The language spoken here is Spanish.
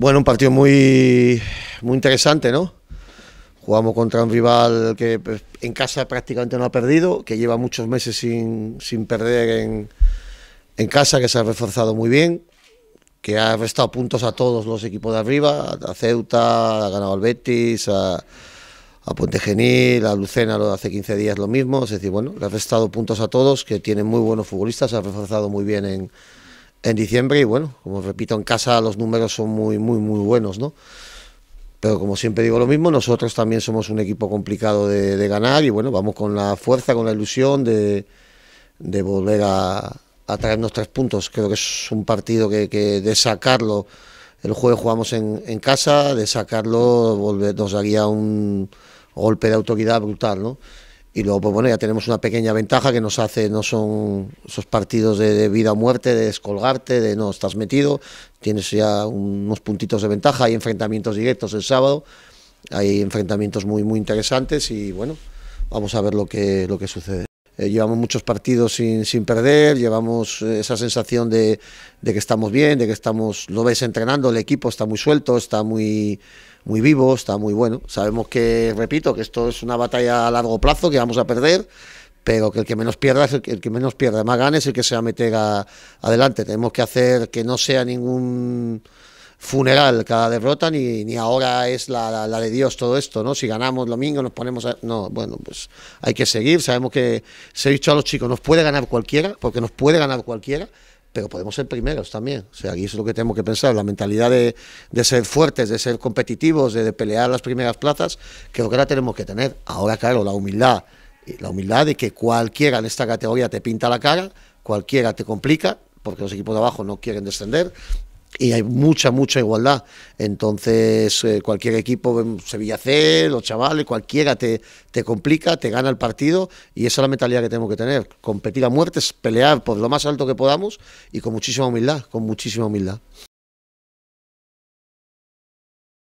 Bueno, un partido muy, muy interesante, ¿no? Jugamos contra un rival que pues, en casa prácticamente no ha perdido, que lleva muchos meses sin, sin perder en, en, casa, que se ha reforzado muy bien, que ha restado puntos a todos los equipos de arriba, a Ceuta, ha ganado al Betis, a, a Puente Genil, a Lucena hace 15 días lo mismo, es decir, bueno, le ha restado puntos a todos, que tienen muy buenos futbolistas, se ha reforzado muy bien en, en diciembre y bueno, como repito, en casa los números son muy, muy, muy buenos, ¿no? Pero como siempre digo lo mismo, nosotros también somos un equipo complicado de, ganar y bueno, vamos con la fuerza, con la ilusión de, volver a, traernos tres puntos. Creo que es un partido que, de sacarlo, el jueves jugamos en, casa, de sacarlo volver, nos daría un golpe de autoridad brutal, ¿no? Y luego, pues bueno, ya tenemos una pequeña ventaja que nos hace, no son esos partidos de, vida o muerte, de descolgarte, de no estás metido, tienes ya unos puntitos de ventaja, hay enfrentamientos directos el sábado, hay enfrentamientos muy, muy interesantes y bueno, vamos a ver lo que, lo que sucede. Eh, llevamos muchos partidos sin, perder, llevamos eh, esa sensación de, que estamos bien, de que estamos, lo veis entrenando, el equipo está muy suelto, está muy, muy vivo, está muy bueno. Sabemos que, repito, que esto es una batalla a largo plazo que vamos a perder, pero que el que menos pierda es el que, menos pierda, más gane es el que se va a meter adelante. Tenemos que hacer que no sea ningún funeral cada derrota, ni, ni ahora es la, de Dios todo esto, ¿no? Si ganamos domingo nos ponemos a... No, bueno, pues hay que seguir, sabemos que, se ha dicho a los chicos, nos puede ganar cualquiera, porque nos puede ganar cualquiera, pero podemos ser primeros también. O sea, aquí es lo que tenemos que pensar, la mentalidad de, ser fuertes, de ser competitivos, de, pelear las primeras plazas, creo que la tenemos que tener. Ahora, claro, la humildad, la humildad de que cualquiera en esta categoría te pinta la cara, cualquiera te complica, porque los equipos de abajo no quieren descender, y hay mucha, mucha igualdad. Entonces, eh, cualquier equipo, em, Sevilla C, los chavales, cualquiera te, te complica, te gana el partido y esa es la mentalidad que tenemos que tener. Competir a muertes, pelear por lo más alto que podamos y con muchísima humildad, con muchísima humildad.